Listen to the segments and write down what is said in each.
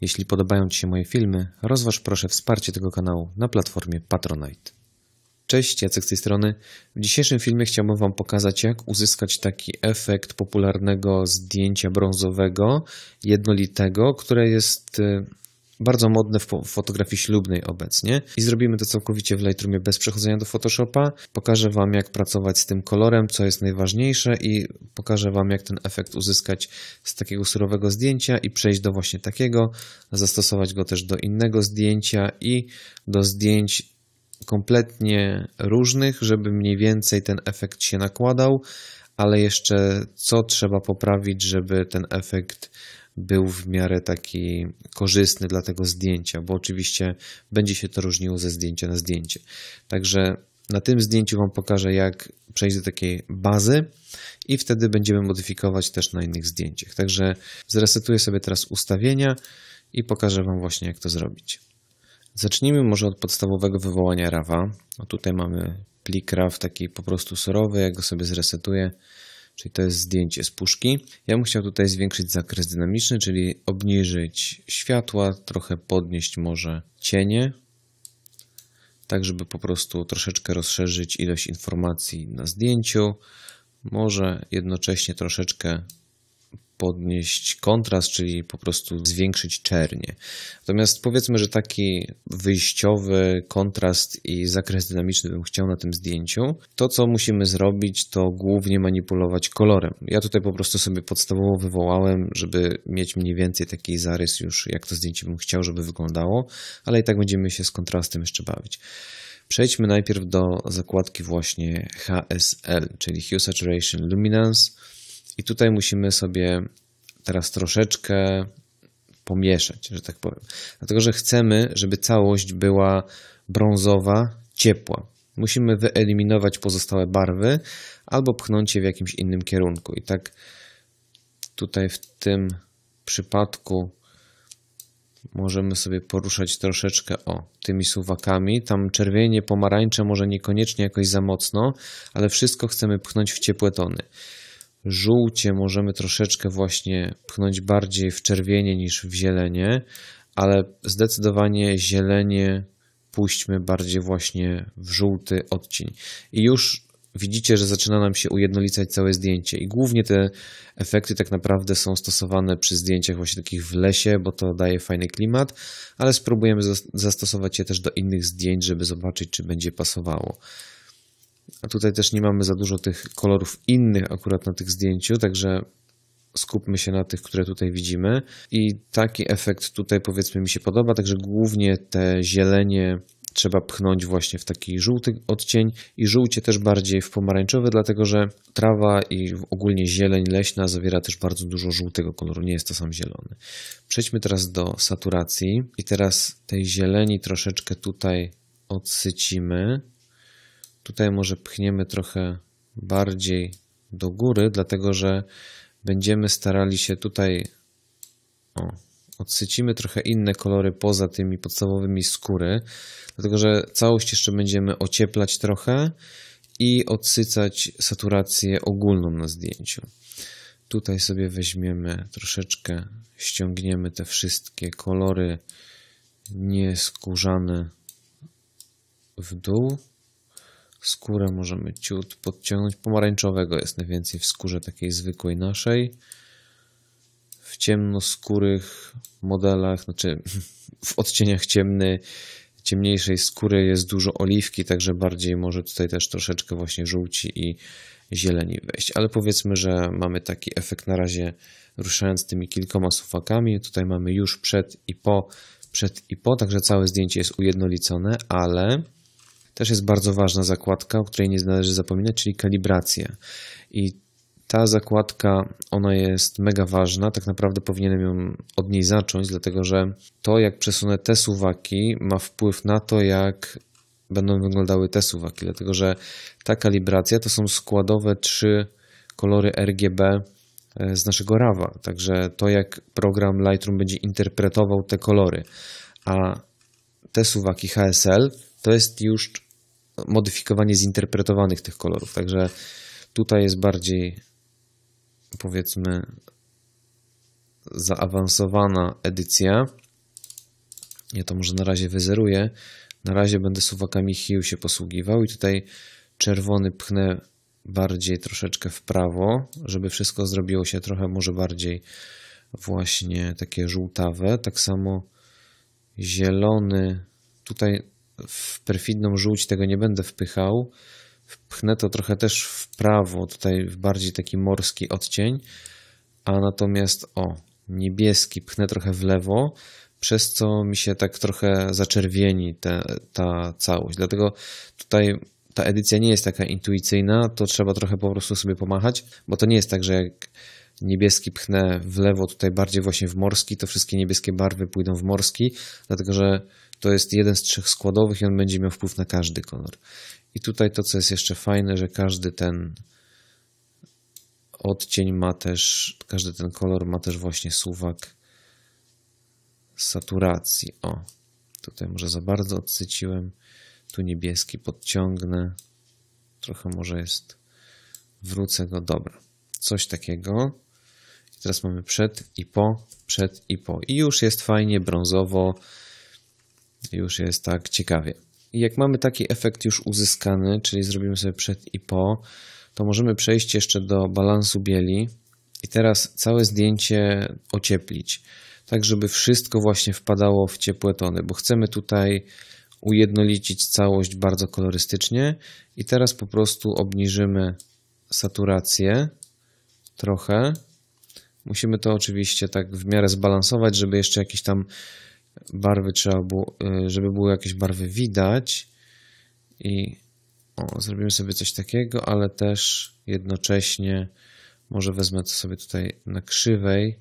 Jeśli podobają Ci się moje filmy, rozważ proszę wsparcie tego kanału na platformie Patronite. Cześć, Jacek z tej strony. W dzisiejszym filmie chciałbym Wam pokazać, jak uzyskać taki efekt popularnego zdjęcia brązowego, jednolitego, które jest y, bardzo modne w fotografii ślubnej obecnie i zrobimy to całkowicie w Lightroomie bez przechodzenia do Photoshopa. Pokażę Wam jak pracować z tym kolorem, co jest najważniejsze i pokażę Wam jak ten efekt uzyskać z takiego surowego zdjęcia i przejść do właśnie takiego, zastosować go też do innego zdjęcia i do zdjęć kompletnie różnych, żeby mniej więcej ten efekt się nakładał, ale jeszcze co trzeba poprawić, żeby ten efekt był w miarę taki korzystny dla tego zdjęcia, bo oczywiście będzie się to różniło ze zdjęcia na zdjęcie. Także na tym zdjęciu Wam pokażę, jak przejść do takiej bazy i wtedy będziemy modyfikować też na innych zdjęciach. Także zresetuję sobie teraz ustawienia i pokażę Wam właśnie, jak to zrobić. Zacznijmy może od podstawowego wywołania RAWa. tutaj mamy plik RAW taki po prostu surowy, jak go sobie zresetuję, czyli to jest zdjęcie z puszki. Ja bym chciał tutaj zwiększyć zakres dynamiczny, czyli obniżyć światła, trochę podnieść może cienie, tak żeby po prostu troszeczkę rozszerzyć ilość informacji na zdjęciu. Może jednocześnie troszeczkę podnieść kontrast, czyli po prostu zwiększyć czernie. Natomiast powiedzmy, że taki wyjściowy kontrast i zakres dynamiczny bym chciał na tym zdjęciu. To, co musimy zrobić, to głównie manipulować kolorem. Ja tutaj po prostu sobie podstawowo wywołałem, żeby mieć mniej więcej taki zarys już, jak to zdjęcie bym chciał, żeby wyglądało, ale i tak będziemy się z kontrastem jeszcze bawić. Przejdźmy najpierw do zakładki właśnie HSL, czyli Hue Saturation Luminance. I tutaj musimy sobie teraz troszeczkę pomieszać, że tak powiem. Dlatego, że chcemy, żeby całość była brązowa, ciepła. Musimy wyeliminować pozostałe barwy albo pchnąć je w jakimś innym kierunku. I tak tutaj w tym przypadku możemy sobie poruszać troszeczkę o tymi suwakami. Tam czerwienie, pomarańcze może niekoniecznie jakoś za mocno, ale wszystko chcemy pchnąć w ciepłe tony. Żółcie możemy troszeczkę właśnie pchnąć bardziej w czerwienie niż w zielenie, ale zdecydowanie zielenie puśćmy bardziej właśnie w żółty odcień. I już widzicie, że zaczyna nam się ujednolicać całe zdjęcie. I głównie te efekty tak naprawdę są stosowane przy zdjęciach właśnie takich w lesie, bo to daje fajny klimat, ale spróbujemy zastosować je też do innych zdjęć, żeby zobaczyć, czy będzie pasowało. A tutaj też nie mamy za dużo tych kolorów innych akurat na tych zdjęciu, także skupmy się na tych, które tutaj widzimy. I taki efekt tutaj powiedzmy mi się podoba, także głównie te zielenie trzeba pchnąć właśnie w taki żółty odcień i żółcie też bardziej w pomarańczowy, dlatego że trawa i ogólnie zieleń leśna zawiera też bardzo dużo żółtego koloru, nie jest to sam zielony. Przejdźmy teraz do saturacji i teraz tej zieleni troszeczkę tutaj odsycimy Tutaj może pchniemy trochę bardziej do góry, dlatego że będziemy starali się tutaj o, odsycimy trochę inne kolory poza tymi podstawowymi skóry, dlatego że całość jeszcze będziemy ocieplać trochę i odsycać saturację ogólną na zdjęciu. Tutaj sobie weźmiemy troszeczkę, ściągniemy te wszystkie kolory nieskórzane w dół. Skórę możemy ciut podciągnąć. Pomarańczowego jest najwięcej w skórze takiej zwykłej naszej. W ciemnoskórych modelach, znaczy w odcieniach ciemny, ciemniejszej skóry jest dużo oliwki, także bardziej może tutaj też troszeczkę właśnie żółci i zieleni wejść. Ale powiedzmy, że mamy taki efekt na razie ruszając tymi kilkoma suwakami. Tutaj mamy już przed i po, przed i po, także całe zdjęcie jest ujednolicone, ale też jest bardzo ważna zakładka, o której nie należy zapominać, czyli kalibracja. I ta zakładka, ona jest mega ważna, tak naprawdę powinienem ją od niej zacząć, dlatego że to, jak przesunę te suwaki, ma wpływ na to, jak będą wyglądały te suwaki, dlatego że ta kalibracja to są składowe trzy kolory RGB e, z naszego RAWa, także to, jak program Lightroom będzie interpretował te kolory, a te suwaki HSL to jest już modyfikowanie zinterpretowanych tych kolorów. Także tutaj jest bardziej powiedzmy zaawansowana edycja. Ja to może na razie wyzeruję. Na razie będę suwakami hue się posługiwał i tutaj czerwony pchnę bardziej troszeczkę w prawo, żeby wszystko zrobiło się trochę może bardziej właśnie takie żółtawe. Tak samo zielony tutaj w perfidną żółć tego nie będę wpychał. Wpchnę to trochę też w prawo, tutaj w bardziej taki morski odcień. A natomiast, o, niebieski pchnę trochę w lewo, przez co mi się tak trochę zaczerwieni te, ta całość. Dlatego tutaj ta edycja nie jest taka intuicyjna, to trzeba trochę po prostu sobie pomachać, bo to nie jest tak, że jak niebieski pchnę w lewo, tutaj bardziej właśnie w morski, to wszystkie niebieskie barwy pójdą w morski, dlatego że to jest jeden z trzech składowych i on będzie miał wpływ na każdy kolor. I tutaj to, co jest jeszcze fajne, że każdy ten odcień ma też, każdy ten kolor ma też właśnie suwak saturacji. O, tutaj może za bardzo odsyciłem, tu niebieski podciągnę, trochę może jest, wrócę go, no dobra, coś takiego. Teraz mamy przed i po, przed i po. I już jest fajnie, brązowo, już jest tak ciekawie. I jak mamy taki efekt już uzyskany, czyli zrobimy sobie przed i po, to możemy przejść jeszcze do balansu bieli i teraz całe zdjęcie ocieplić, tak żeby wszystko właśnie wpadało w ciepłe tony, bo chcemy tutaj ujednolicić całość bardzo kolorystycznie i teraz po prostu obniżymy saturację trochę Musimy to oczywiście tak w miarę zbalansować, żeby jeszcze jakieś tam barwy trzeba było, y, żeby były jakieś barwy widać. I o, zrobimy sobie coś takiego, ale też jednocześnie może wezmę to sobie tutaj na krzywej.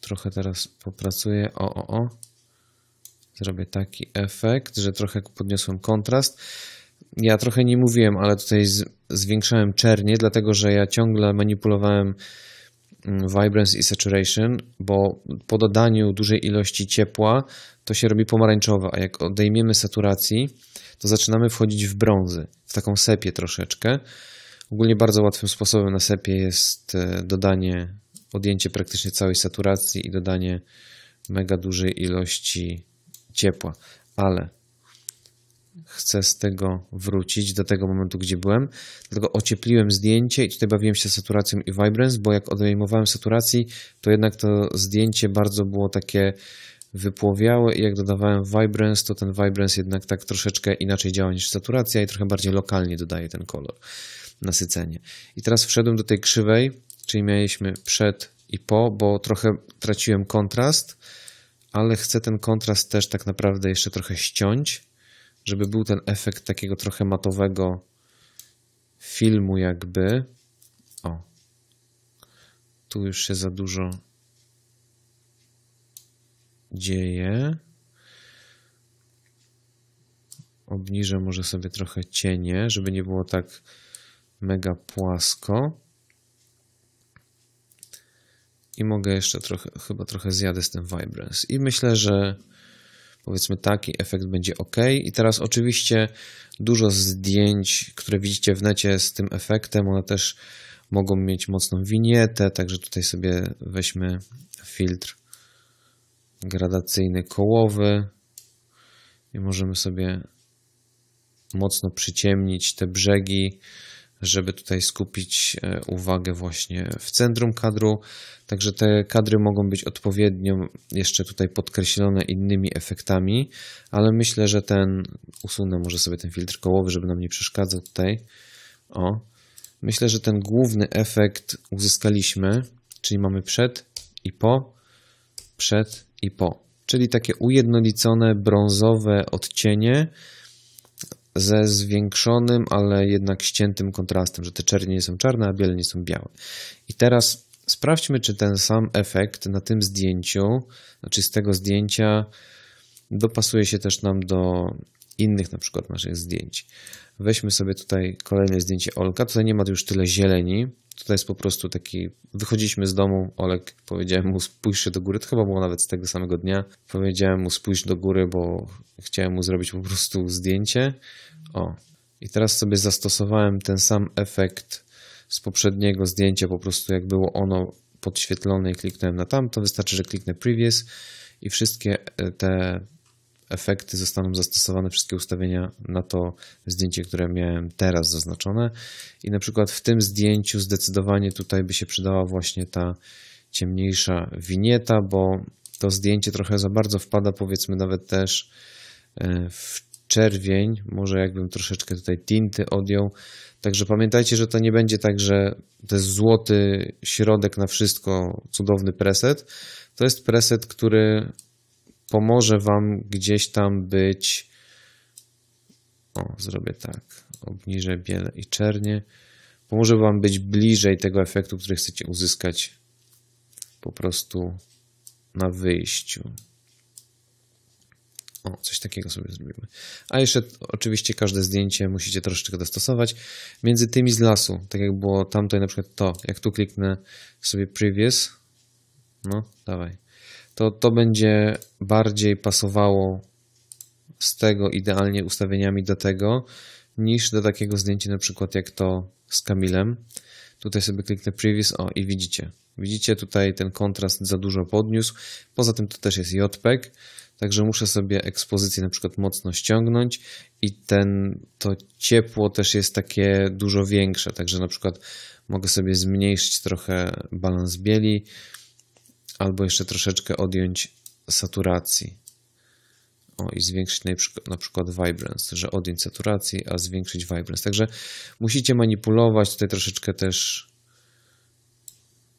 Trochę teraz popracuję. O, o, o. Zrobię taki efekt, że trochę podniosłem kontrast. Ja trochę nie mówiłem, ale tutaj zwiększałem czernie, dlatego że ja ciągle manipulowałem Mm, vibrance i Saturation, bo po dodaniu dużej ilości ciepła to się robi pomarańczowe, a jak odejmiemy saturacji, to zaczynamy wchodzić w brązy, w taką sepię troszeczkę. Ogólnie bardzo łatwym sposobem na sepie jest e, dodanie, odjęcie praktycznie całej saturacji i dodanie mega dużej ilości ciepła, ale chcę z tego wrócić do tego momentu, gdzie byłem. Dlatego ociepliłem zdjęcie i tutaj bawiłem się saturacją i vibrance, bo jak odejmowałem saturacji, to jednak to zdjęcie bardzo było takie wypłowiałe i jak dodawałem vibrance, to ten vibrance jednak tak troszeczkę inaczej działa niż saturacja i trochę bardziej lokalnie dodaje ten kolor, nasycenie. I teraz wszedłem do tej krzywej, czyli mieliśmy przed i po, bo trochę traciłem kontrast, ale chcę ten kontrast też tak naprawdę jeszcze trochę ściąć żeby był ten efekt takiego trochę matowego filmu jakby. O. Tu już się za dużo dzieje. Obniżę może sobie trochę cienie, żeby nie było tak mega płasko. I mogę jeszcze trochę, chyba trochę zjadę z tym Vibrance. I myślę, że Powiedzmy taki efekt będzie ok. I teraz oczywiście dużo zdjęć, które widzicie w necie z tym efektem, one też mogą mieć mocną winietę, także tutaj sobie weźmy filtr gradacyjny kołowy i możemy sobie mocno przyciemnić te brzegi żeby tutaj skupić e, uwagę właśnie w centrum kadru. Także te kadry mogą być odpowiednio jeszcze tutaj podkreślone innymi efektami, ale myślę, że ten, usunę może sobie ten filtr kołowy, żeby nam nie przeszkadzał tutaj. O, myślę, że ten główny efekt uzyskaliśmy, czyli mamy przed i po, przed i po, czyli takie ujednolicone brązowe odcienie, ze zwiększonym, ale jednak ściętym kontrastem, że te czernie nie są czarne, a biele nie są białe. I teraz sprawdźmy, czy ten sam efekt na tym zdjęciu, znaczy z tego zdjęcia, dopasuje się też nam do innych na przykład naszych zdjęć. Weźmy sobie tutaj kolejne zdjęcie Olka. Tutaj nie ma już tyle zieleni. Tutaj jest po prostu taki, wychodziliśmy z domu, Olek, powiedziałem mu spójrz się do góry, to chyba było nawet z tego samego dnia. Powiedziałem mu spójrz do góry, bo chciałem mu zrobić po prostu zdjęcie. O, i teraz sobie zastosowałem ten sam efekt z poprzedniego zdjęcia, po prostu jak było ono podświetlone i kliknąłem na tamto. Wystarczy, że kliknę previous i wszystkie e, te efekty zostaną zastosowane wszystkie ustawienia na to zdjęcie, które miałem teraz zaznaczone. I na przykład w tym zdjęciu zdecydowanie tutaj by się przydała właśnie ta ciemniejsza winieta, bo to zdjęcie trochę za bardzo wpada, powiedzmy nawet też e, w czerwień, może jakbym troszeczkę tutaj tinty odjął. Także pamiętajcie, że to nie będzie tak, że to jest złoty środek na wszystko, cudowny preset. To jest preset, który pomoże Wam gdzieś tam być. O, zrobię tak. Obniżę bielę i czernie. Pomoże Wam być bliżej tego efektu, który chcecie uzyskać po prostu na wyjściu. O, coś takiego sobie zrobimy. A jeszcze oczywiście każde zdjęcie musicie troszeczkę dostosować. Między tymi z lasu, tak jak było tamto i na przykład to, jak tu kliknę sobie previous, no, dawaj to to będzie bardziej pasowało z tego idealnie ustawieniami do tego, niż do takiego zdjęcia na przykład jak to z Kamilem. Tutaj sobie kliknę previous, o i widzicie. Widzicie tutaj ten kontrast za dużo podniósł. Poza tym to też jest JPEG, także muszę sobie ekspozycję na przykład mocno ściągnąć i ten, to ciepło też jest takie dużo większe, także na przykład mogę sobie zmniejszyć trochę balans bieli, albo jeszcze troszeczkę odjąć saturacji. O, i zwiększyć na przykład vibrance, że odjąć saturacji, a zwiększyć vibrance. Także musicie manipulować, tutaj troszeczkę też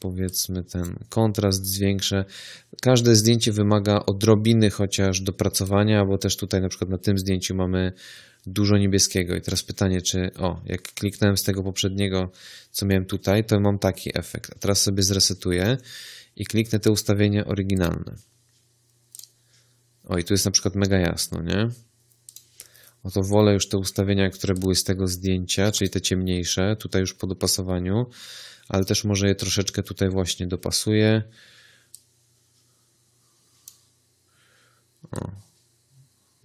powiedzmy ten kontrast zwiększę. Każde zdjęcie wymaga odrobiny chociaż dopracowania, bo też tutaj na przykład na tym zdjęciu mamy dużo niebieskiego. I teraz pytanie, czy o, jak kliknąłem z tego poprzedniego, co miałem tutaj, to mam taki efekt. A teraz sobie zresetuję i kliknę te ustawienia oryginalne. O, i tu jest na przykład mega jasno, nie? Oto wolę już te ustawienia, które były z tego zdjęcia, czyli te ciemniejsze, tutaj już po dopasowaniu, ale też może je troszeczkę tutaj właśnie dopasuję. O.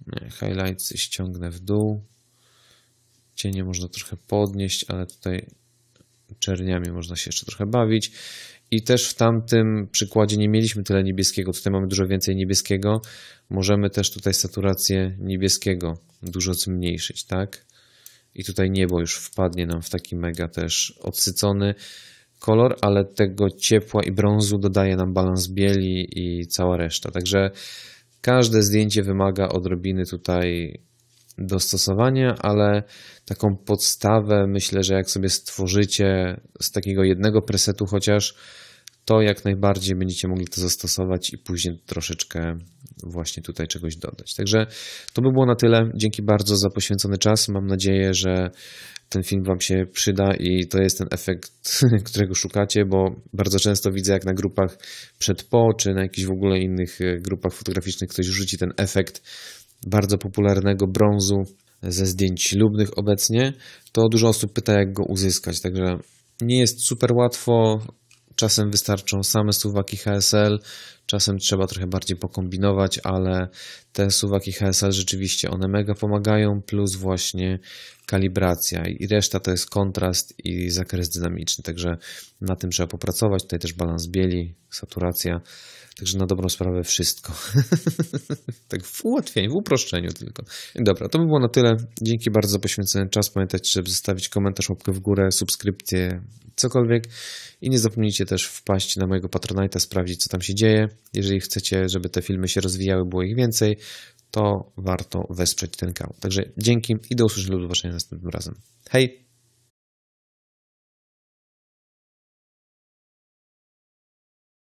Nie, highlights ściągnę w dół. Cienie można trochę podnieść, ale tutaj czerniami można się jeszcze trochę bawić. I też w tamtym przykładzie nie mieliśmy tyle niebieskiego, tutaj mamy dużo więcej niebieskiego. Możemy też tutaj saturację niebieskiego dużo zmniejszyć, tak? I tutaj niebo już wpadnie nam w taki mega też odsycony kolor, ale tego ciepła i brązu dodaje nam balans bieli i cała reszta. Także każde zdjęcie wymaga odrobiny tutaj dostosowania, ale taką podstawę myślę, że jak sobie stworzycie z takiego jednego presetu chociaż, to jak najbardziej będziecie mogli to zastosować i później troszeczkę właśnie tutaj czegoś dodać. Także to by było na tyle. Dzięki bardzo za poświęcony czas. Mam nadzieję, że ten film Wam się przyda i to jest ten efekt, którego szukacie, bo bardzo często widzę, jak na grupach przed po, czy na jakichś w ogóle innych e, grupach fotograficznych ktoś rzuci ten efekt bardzo popularnego brązu ze zdjęć ślubnych obecnie, to dużo osób pyta, jak go uzyskać. Także nie jest super łatwo. Czasem wystarczą same suwaki HSL Czasem trzeba trochę bardziej pokombinować, ale te suwaki HSL rzeczywiście one mega pomagają, plus właśnie kalibracja i reszta to jest kontrast i zakres dynamiczny, także na tym trzeba popracować. Tutaj też balans bieli, saturacja, także na dobrą sprawę wszystko. tak w ułatwieniu, w uproszczeniu tylko. Dobra, to by było na tyle. Dzięki bardzo za poświęcony czas. Pamiętajcie, żeby zostawić komentarz, łapkę w górę, subskrypcję, cokolwiek. I nie zapomnijcie też wpaść na mojego Patronite'a, sprawdzić co tam się dzieje. Jeżeli chcecie, żeby te filmy się rozwijały, było ich więcej, to warto wesprzeć ten kanał. Także dzięki i do usłyszenia, do zobaczenia następnym razem. Hej!